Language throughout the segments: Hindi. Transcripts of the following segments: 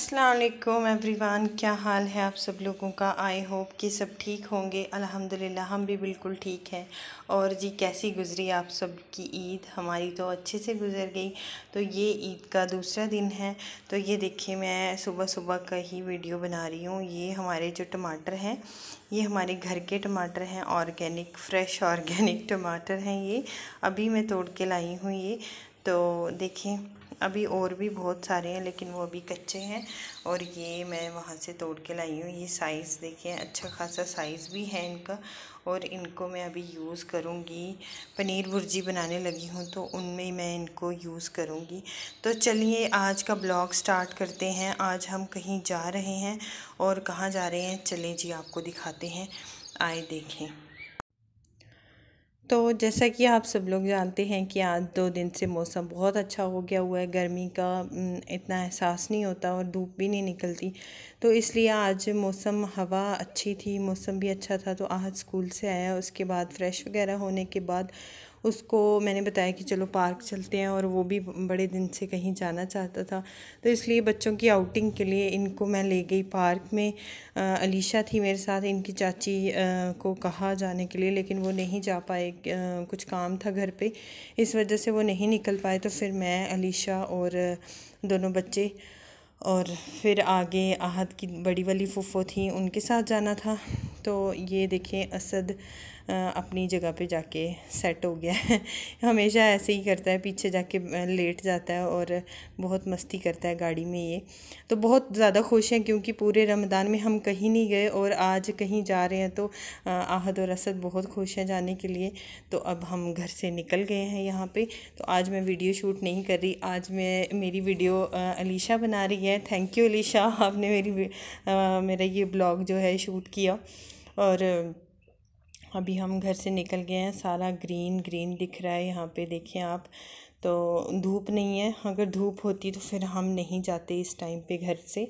असलकुम एवरीवान क्या हाल है आप सब लोगों का आई होप कि सब ठीक होंगे अल्हम्दुलिल्लाह हम भी बिल्कुल ठीक हैं और जी कैसी गुजरी आप सब की ईद हमारी तो अच्छे से गुजर गई तो ये ईद का दूसरा दिन है तो ये देखिए मैं सुबह सुबह का ही वीडियो बना रही हूँ ये हमारे जो टमाटर हैं ये हमारे घर के टमाटर हैं ऑर्गेनिक फ्रेश ऑर्गेनिक टमाटर हैं ये अभी मैं तोड़ के लाई हूँ ये तो देखें अभी और भी बहुत सारे हैं लेकिन वो अभी कच्चे हैं और ये मैं वहाँ से तोड़ के लाई हूँ ये साइज़ देखिए अच्छा खासा साइज़ भी है इनका और इनको मैं अभी यूज़ करूँगी पनीर भुर्जी बनाने लगी हूँ तो उनमें मैं इनको यूज़ करूँगी तो चलिए आज का ब्लॉग स्टार्ट करते हैं आज हम कहीं जा रहे हैं और कहाँ जा रहे हैं चले जी आपको दिखाते हैं आए देखें तो जैसा कि आप सब लोग जानते हैं कि आज दो दिन से मौसम बहुत अच्छा हो गया हुआ है गर्मी का इतना एहसास नहीं होता और धूप भी नहीं निकलती तो इसलिए आज मौसम हवा अच्छी थी मौसम भी अच्छा था तो आज स्कूल से आया उसके बाद फ्रेश वगैरह होने के बाद उसको मैंने बताया कि चलो पार्क चलते हैं और वो भी बड़े दिन से कहीं जाना चाहता था तो इसलिए बच्चों की आउटिंग के लिए इनको मैं ले गई पार्क में अलीशा थी मेरे साथ इनकी चाची को कहा जाने के लिए लेकिन वो नहीं जा पाए कुछ काम था घर पे इस वजह से वो नहीं निकल पाए तो फिर मैं अलीशा और दोनों बच्चे और फिर आगे आहद की बड़ी वाली फुफो थी उनके साथ जाना था तो ये देखें असद अपनी जगह पे जाके सेट हो गया है हमेशा ऐसे ही करता है पीछे जाके लेट जाता है और बहुत मस्ती करता है गाड़ी में ये तो बहुत ज़्यादा खुश हैं क्योंकि पूरे रमदान में हम कहीं नहीं गए और आज कहीं जा रहे हैं तो आहद और असद बहुत खुश हैं जाने के लिए तो अब हम घर से निकल गए हैं यहाँ पर तो आज मैं वीडियो शूट नहीं कर रही आज मैं मेरी वीडियो अलीशा बना रही है थैंक यू अलीशा आपने मेरी आ, मेरा ये ब्लॉग जो है शूट किया और अभी हम घर से निकल गए हैं सारा ग्रीन ग्रीन दिख रहा है यहाँ पे देखिए आप तो धूप नहीं है अगर धूप होती तो फिर हम नहीं जाते इस टाइम पे घर से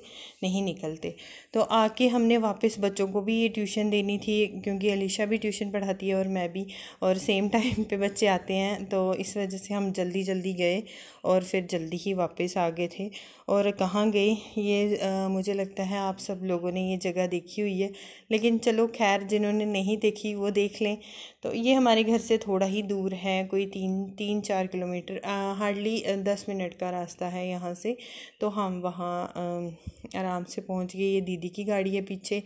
नहीं निकलते तो आके हमने वापस बच्चों को भी ये ट्यूशन देनी थी क्योंकि अलीशा भी ट्यूशन पढ़ाती है और मैं भी और सेम टाइम पे बच्चे आते हैं तो इस वजह से हम जल्दी जल्दी गए और फिर जल्दी ही वापस आ गए थे और कहाँ गए ये आ, मुझे लगता है आप सब लोगों ने ये जगह देखी हुई है लेकिन चलो खैर जिन्होंने नहीं देखी वो देख लें तो ये हमारे घर से थोड़ा ही दूर है कोई तीन तीन चार किलोमीटर हार्डली दस मिनट का रास्ता है यहाँ से तो हम वहाँ आराम से पहुँच गए ये दीदी की गाड़ी है पीछे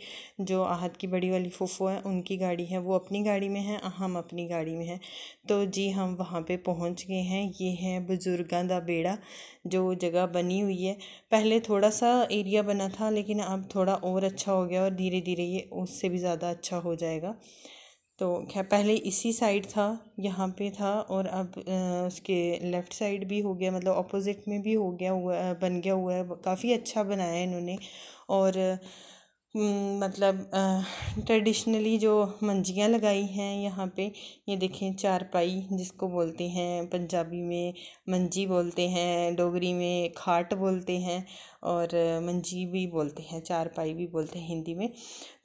जो आहत की बड़ी वाली फुफो है उनकी गाड़ी है वो अपनी गाड़ी में है हम अपनी गाड़ी में हैं तो जी हम वहाँ पे पहुँच गए हैं ये है बुजुर्गों का बेड़ा जो जगह बनी हुई है पहले थोड़ा सा एरिया बना था लेकिन अब थोड़ा और अच्छा हो गया और धीरे धीरे ये उससे भी ज़्यादा अच्छा हो जाएगा तो क्या पहले इसी साइड था यहाँ पे था और अब उसके लेफ़्ट साइड भी हो गया मतलब ऑपोज़िट में भी हो गया हुआ बन गया हुआ है काफ़ी अच्छा बनाया है इन्होंने और मतलब ट्रेडिशनली जो मंजियाँ लगाई हैं यहाँ पे ये देखें चारपाई जिसको बोलते हैं पंजाबी में मंजी बोलते हैं डोगरी में खाट बोलते हैं और मंजी भी बोलते हैं चारपाई भी बोलते हैं हिंदी में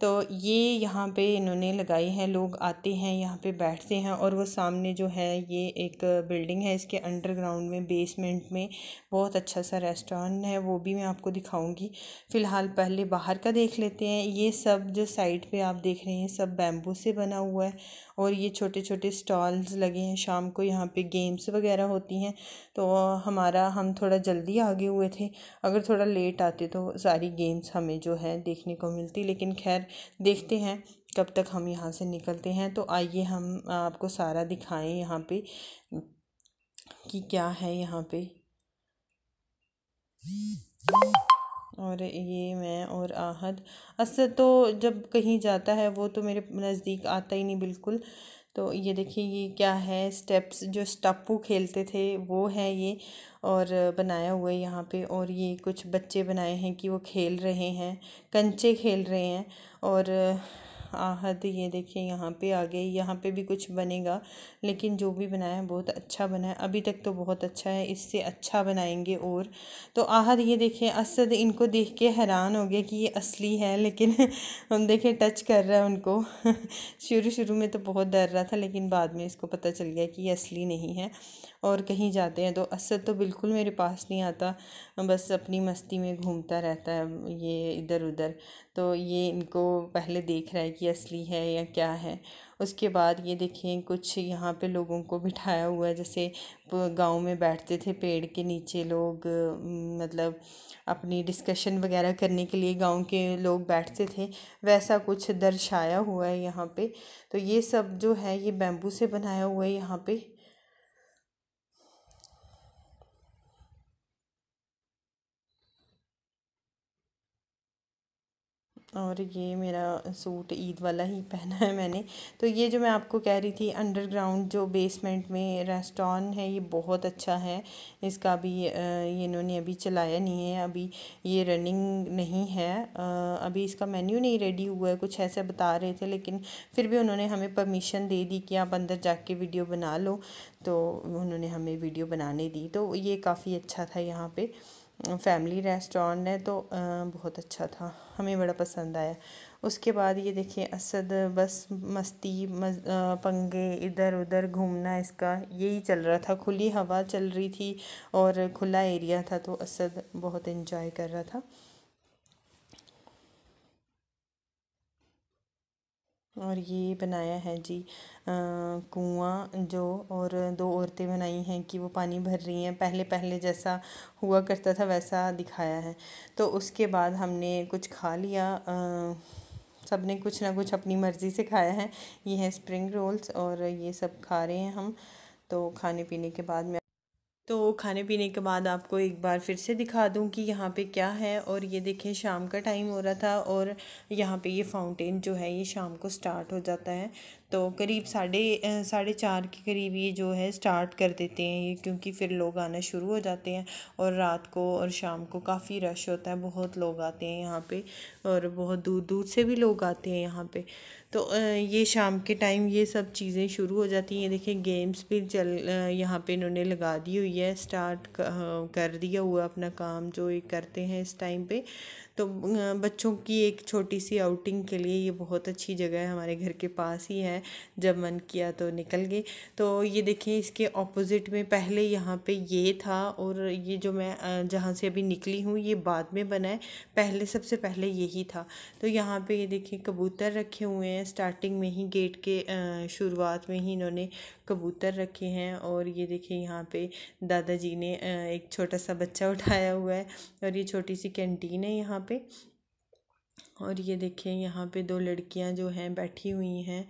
तो ये यहाँ पे इन्होंने लगाई है लोग आते हैं यहाँ पे बैठते हैं और वो सामने जो है ये एक बिल्डिंग है इसके अंडरग्राउंड में बेसमेंट में बहुत अच्छा सा रेस्टोरेंट है वो भी मैं आपको दिखाऊंगी फ़िलहाल पहले बाहर का देख लेते हैं ये सब जो साइड पर आप देख रहे हैं सब बैम्बू से बना हुआ है और ये छोटे छोटे स्टॉल्स लगे हैं शाम को यहाँ पर गेम्स वगैरह होती हैं तो हमारा हम थोड़ा जल्दी आगे हुए थे अगर थोड़ा लेट आते तो सारी गेम्स हमें जो है देखने को मिलती लेकिन खैर देखते हैं कब तक हम यहाँ से निकलते हैं तो आइए हम आपको सारा दिखाएं यहाँ पे कि क्या है यहाँ पे और ये मैं और आहद असद तो जब कहीं जाता है वो तो मेरे नज़दीक आता ही नहीं बिल्कुल तो ये देखिए ये क्या है स्टेप्स जो स्टापू खेलते थे वो है ये और बनाया हुआ है यहाँ पे और ये कुछ बच्चे बनाए हैं कि वो खेल रहे हैं कंचे खेल रहे हैं और आहद ये देखिए यहाँ पे आ गई यहाँ पे भी कुछ बनेगा लेकिन जो भी बनाया है बहुत अच्छा बना है अभी तक तो बहुत अच्छा है इससे अच्छा बनाएंगे और तो आहद ये देखिए असद इनको देख के हैरान हो गया कि ये असली है लेकिन हम देखें टच कर रहा है उनको शुरू शुरू में तो बहुत डर रहा था लेकिन बाद में इसको पता चल गया कि ये असली नहीं है और कहीं जाते हैं तो असद तो बिल्कुल मेरे पास नहीं आता बस अपनी मस्ती में घूमता रहता है ये इधर उधर तो ये इनको पहले देख रहा है कि असली है या क्या है उसके बाद ये देखें कुछ यहाँ पे लोगों को बिठाया हुआ है जैसे गांव में बैठते थे पेड़ के नीचे लोग मतलब अपनी डिस्कशन वगैरह करने के लिए गांव के लोग बैठते थे वैसा कुछ दर्शाया हुआ है यहाँ पे तो ये सब जो है ये बैम्बू से बनाया हुआ है यहाँ पे और ये मेरा सूट ईद वाला ही पहना है मैंने तो ये जो मैं आपको कह रही थी अंडरग्राउंड जो बेसमेंट में रेस्टोरेंट है ये बहुत अच्छा है इसका अभी ये इन्होंने अभी चलाया नहीं है अभी ये रनिंग नहीं है अभी इसका मेन्यू नहीं रेडी हुआ है कुछ ऐसे बता रहे थे लेकिन फिर भी उन्होंने हमें परमिशन दे दी कि आप अंदर जा वीडियो बना लो तो उन्होंने हमें वीडियो बनाने दी तो ये काफ़ी अच्छा था यहाँ पर फैमिली रेस्टोरेंट है तो बहुत अच्छा था हमें बड़ा पसंद आया उसके बाद ये देखिए असद बस मस्ती मज पंगे इधर उधर घूमना इसका यही चल रहा था खुली हवा चल रही थी और खुला एरिया था तो असद बहुत इन्जॉय कर रहा था और ये बनाया है जी कुआं जो और दो औरतें बनाई हैं कि वो पानी भर रही हैं पहले पहले जैसा हुआ करता था वैसा दिखाया है तो उसके बाद हमने कुछ खा लिया सब ने कुछ ना कुछ अपनी मर्ज़ी से खाया है ये है स्प्रिंग रोल्स और ये सब खा रहे हैं हम तो खाने पीने के बाद में तो खाने पीने के बाद आपको एक बार फिर से दिखा दूँ कि यहाँ पे क्या है और ये देखें शाम का टाइम हो रहा था और यहाँ पे ये फाउंटेन जो है ये शाम को स्टार्ट हो जाता है तो करीब साढ़े साढ़े चार के करीब ये जो है स्टार्ट कर देते हैं ये क्योंकि फिर लोग आना शुरू हो जाते हैं और रात को और शाम को काफ़ी रश होता है बहुत लोग आते हैं यहाँ पर और बहुत दूर दूर से भी लोग आते हैं यहाँ पर तो ये शाम के टाइम ये सब चीज़ें शुरू हो जाती हैं ये देखिए गेम्स भी चल यहाँ पे इन्होंने लगा दी हुई है स्टार्ट कर दिया हुआ अपना काम जो ये करते हैं इस टाइम पे तो बच्चों की एक छोटी सी आउटिंग के लिए ये बहुत अच्छी जगह है हमारे घर के पास ही है जब मन किया तो निकल गए तो ये देखें इसके ऑपोजिट में पहले यहाँ पे ये था और ये जो मैं जहाँ से अभी निकली हूँ ये बाद में बना है पहले सबसे पहले यही था तो यहाँ पे ये देखें कबूतर रखे हुए हैं हैं स्टार्टिंग में ही गेट के शुरुआत में ही इन्होंने कबूतर रखे हैं और ये देखिए यहाँ पे दादाजी ने एक छोटा सा बच्चा उठाया हुआ है और ये छोटी सी कैंटीन है यहाँ पे और ये देखिए यहाँ पे दो लड़कियाँ जो हैं बैठी हुई हैं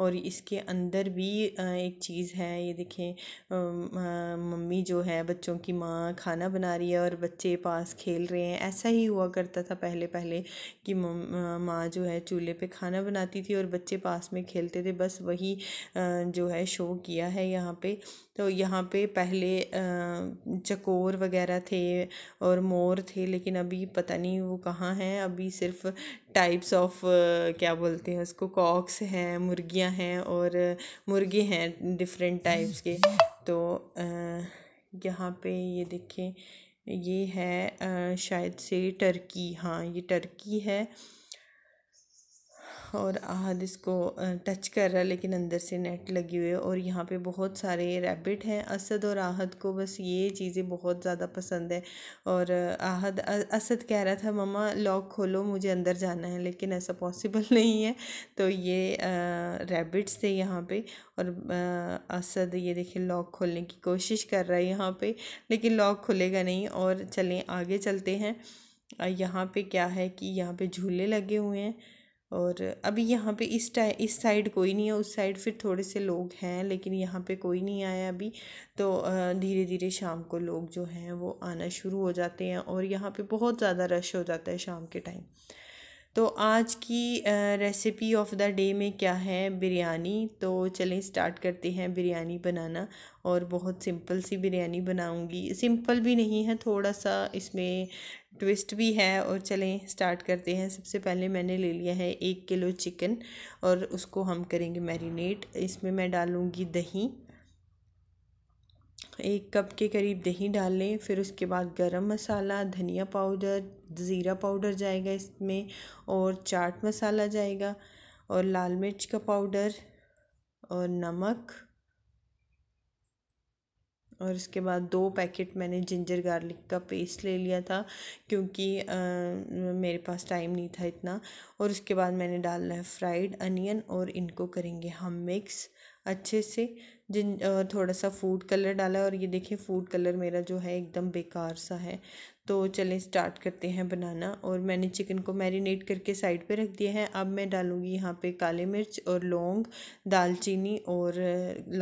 और इसके अंदर भी एक चीज़ है ये देखें मम्मी जो है बच्चों की माँ खाना बना रही है और बच्चे पास खेल रहे हैं ऐसा ही हुआ करता था पहले पहले कि माँ जो है चूल्हे पे खाना बनाती थी और बच्चे पास में खेलते थे बस वही जो है शो किया है यहाँ पे तो यहाँ पे पहले चकोर वगैरह थे और मोर थे लेकिन अभी पता नहीं वो कहाँ हैं अभी सिर्फ टाइप्स ऑफ uh, क्या बोलते हैं उसको कॉक्स हैं मुर्गियां हैं और मुर्गे हैं डिफरेंट टाइप्स के तो यहाँ पे ये देखें ये है शायद से टर्की हाँ ये टर्की है और आहद इसको टच कर रहा है लेकिन अंदर से नेट लगी हुई है और यहाँ पे बहुत सारे रैबिट हैं असद और आहद को बस ये चीज़ें बहुत ज़्यादा पसंद है और आहद असद कह रहा था ममा लॉक खोलो मुझे अंदर जाना है लेकिन ऐसा पॉसिबल नहीं है तो ये रैबिट्स थे यहाँ पे और असद ये देखिए लॉक खोलने की कोशिश कर रहा है यहाँ पर लेकिन लॉक खुलेगा नहीं और चलें आगे चलते हैं यहाँ पर क्या है कि यहाँ पर झूले लगे हुए हैं और अभी यहाँ पे इस टाइ इस साइड कोई नहीं है उस साइड फिर थोड़े से लोग हैं लेकिन यहाँ पे कोई नहीं आया अभी तो धीरे धीरे शाम को लोग जो हैं वो आना शुरू हो जाते हैं और यहाँ पे बहुत ज़्यादा रश हो जाता है शाम के टाइम तो आज की रेसिपी ऑफ़ द डे में क्या है बिरयानी तो चलें स्टार्ट करते हैं बिरयानी बनाना और बहुत सिंपल सी बिरयानी बनाऊंगी सिंपल भी नहीं है थोड़ा सा इसमें ट्विस्ट भी है और चलें स्टार्ट करते हैं सबसे पहले मैंने ले लिया है एक किलो चिकन और उसको हम करेंगे मैरिनेट इसमें मैं डालूँगी दही एक कप के करीब दही डाल लें फिर उसके बाद गरम मसाला धनिया पाउडर ज़ीरा पाउडर जाएगा इसमें और चाट मसाला जाएगा और लाल मिर्च का पाउडर और नमक और उसके बाद दो पैकेट मैंने जिंजर गार्लिक का पेस्ट ले लिया था क्योंकि आ, मेरे पास टाइम नहीं था इतना और उसके बाद मैंने डालना है फ्राइड अनियन और इनको करेंगे हम मिक्स अच्छे से जिन थोड़ा सा फूड कलर डाला है और ये देखिए फूड कलर मेरा जो है एकदम बेकार सा है तो चलें स्टार्ट करते हैं बनाना और मैंने चिकन को मैरिनेट करके साइड पे रख दिया है अब मैं डालूँगी यहाँ पे काले मिर्च और लौंग दालचीनी और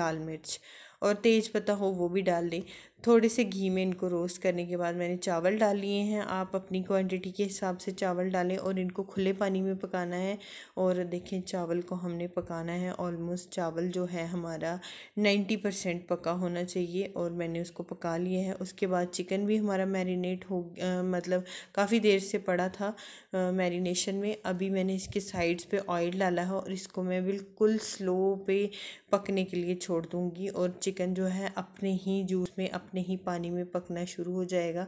लाल मिर्च और तेज़ पत्ता हो वो भी डाल दें थोड़े से घी में इनको रोस्ट करने के बाद मैंने चावल डाल लिए हैं आप अपनी क्वांटिटी के हिसाब से चावल डालें और इनको खुले पानी में पकाना है और देखें चावल को हमने पकाना है ऑलमोस्ट चावल जो है हमारा नाइन्टी परसेंट पका होना चाहिए और मैंने उसको पका लिया है उसके बाद चिकन भी हमारा मैरिनेट हो आ, मतलब काफ़ी देर से पड़ा था आ, मैरिनेशन में अभी मैंने इसके साइड्स पर ऑयल डाला है और इसको मैं बिल्कुल स्लो पे पकने के लिए छोड़ दूँगी और चिकन जो है अपने ही जूस में अपने अपने ही पानी में पकना शुरू हो जाएगा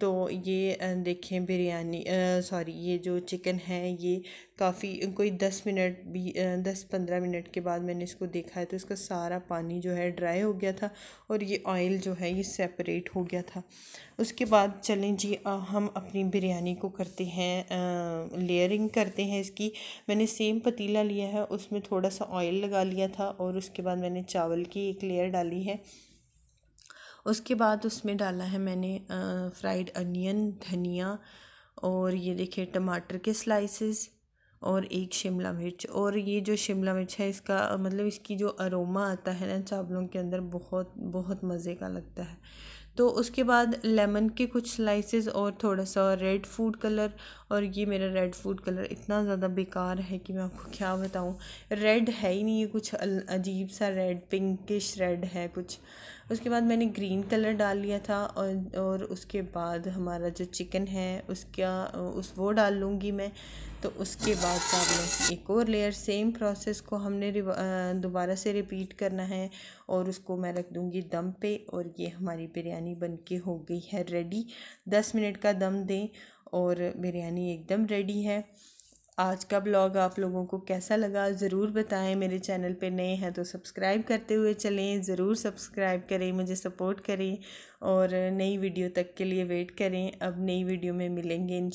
तो ये देखें बिरयानी सॉरी ये जो चिकन है ये काफ़ी कोई दस मिनट भी दस पंद्रह मिनट के बाद मैंने इसको देखा है तो इसका सारा पानी जो है ड्राई हो गया था और ये ऑयल जो है ये सेपरेट हो गया था उसके बाद चलें जी आ, हम अपनी बिरयानी को करते हैं आ, लेयरिंग करते हैं इसकी मैंने सेम पतीला लिया है उसमें थोड़ा सा ऑयल लगा लिया था और उसके बाद मैंने चावल की एक लेयर डाली है उसके बाद उसमें डाला है मैंने फ्राइड अनियन धनिया और ये देखिए टमाटर के स्लाइसेस और एक शिमला मिर्च और ये जो शिमला मिर्च है इसका मतलब इसकी जो अरोमा आता है ना चावलों के अंदर बहुत बहुत मज़े का लगता है तो उसके बाद लेमन के कुछ स्लाइसेस और थोड़ा सा रेड फूड कलर और ये मेरा रेड फूड कलर इतना ज़्यादा बेकार है कि मैं आपको क्या बताऊँ रेड है ही नहीं ये कुछ अजीब सा रेड पिंकिश रेड है कुछ उसके बाद मैंने ग्रीन कलर डाल लिया था और और उसके बाद हमारा जो चिकन है उसका उस वो डाल लूँगी मैं तो उसके बाद डाल एक और लेयर सेम प्रोसेस को हमने दोबारा से रिपीट करना है और उसको मैं रख दूँगी दम पे और ये हमारी बिरयानी बन के हो गई है रेडी दस मिनट का दम दें और बिरयानी एकदम रेडी है आज का ब्लॉग आप लोगों को कैसा लगा ज़रूर बताएं मेरे चैनल पे नए हैं तो सब्सक्राइब करते हुए चलें ज़रूर सब्सक्राइब करें मुझे सपोर्ट करें और नई वीडियो तक के लिए वेट करें अब नई वीडियो में मिलेंगे इन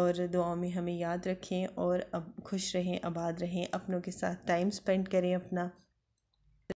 और दुआ में हमें याद रखें और अब खुश रहें आबाद रहें अपनों के साथ टाइम स्पेंड करें अपना